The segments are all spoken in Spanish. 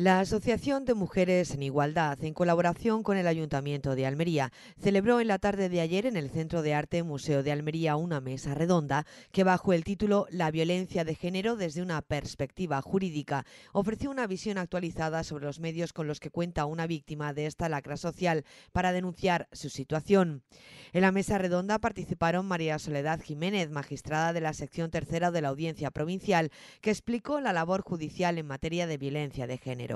La Asociación de Mujeres en Igualdad, en colaboración con el Ayuntamiento de Almería, celebró en la tarde de ayer en el Centro de Arte Museo de Almería una mesa redonda que bajo el título La violencia de género desde una perspectiva jurídica ofreció una visión actualizada sobre los medios con los que cuenta una víctima de esta lacra social para denunciar su situación. En la mesa redonda participaron María Soledad Jiménez, magistrada de la sección tercera de la Audiencia Provincial, que explicó la labor judicial en materia de violencia de género.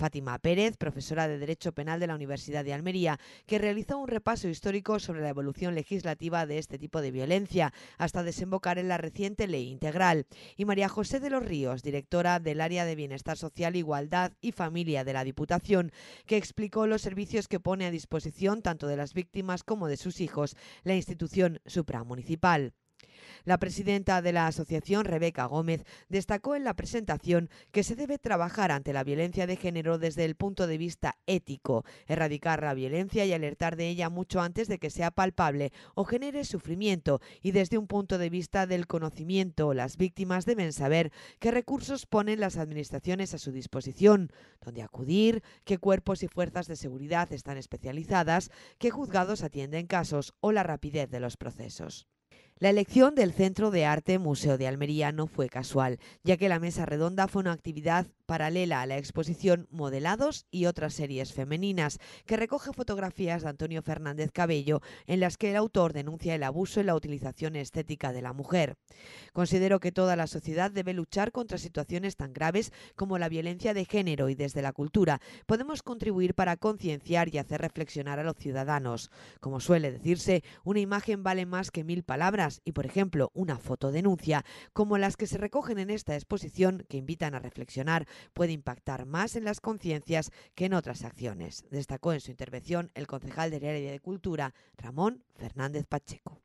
Fátima Pérez, profesora de Derecho Penal de la Universidad de Almería, que realizó un repaso histórico sobre la evolución legislativa de este tipo de violencia, hasta desembocar en la reciente ley integral. Y María José de los Ríos, directora del área de Bienestar Social, Igualdad y Familia de la Diputación, que explicó los servicios que pone a disposición tanto de las víctimas como de sus hijos la institución supramunicipal. La presidenta de la asociación, Rebeca Gómez, destacó en la presentación que se debe trabajar ante la violencia de género desde el punto de vista ético, erradicar la violencia y alertar de ella mucho antes de que sea palpable o genere sufrimiento y desde un punto de vista del conocimiento, las víctimas deben saber qué recursos ponen las administraciones a su disposición, dónde acudir, qué cuerpos y fuerzas de seguridad están especializadas, qué juzgados atienden casos o la rapidez de los procesos. La elección del Centro de Arte Museo de Almería no fue casual, ya que la mesa redonda fue una actividad paralela a la exposición Modelados y otras series femeninas, que recoge fotografías de Antonio Fernández Cabello en las que el autor denuncia el abuso y la utilización estética de la mujer. Considero que toda la sociedad debe luchar contra situaciones tan graves como la violencia de género y desde la cultura podemos contribuir para concienciar y hacer reflexionar a los ciudadanos. Como suele decirse, una imagen vale más que mil palabras y, por ejemplo, una foto denuncia, como las que se recogen en esta exposición que invitan a reflexionar puede impactar más en las conciencias que en otras acciones, destacó en su intervención el concejal del área de Cultura, Ramón Fernández Pacheco.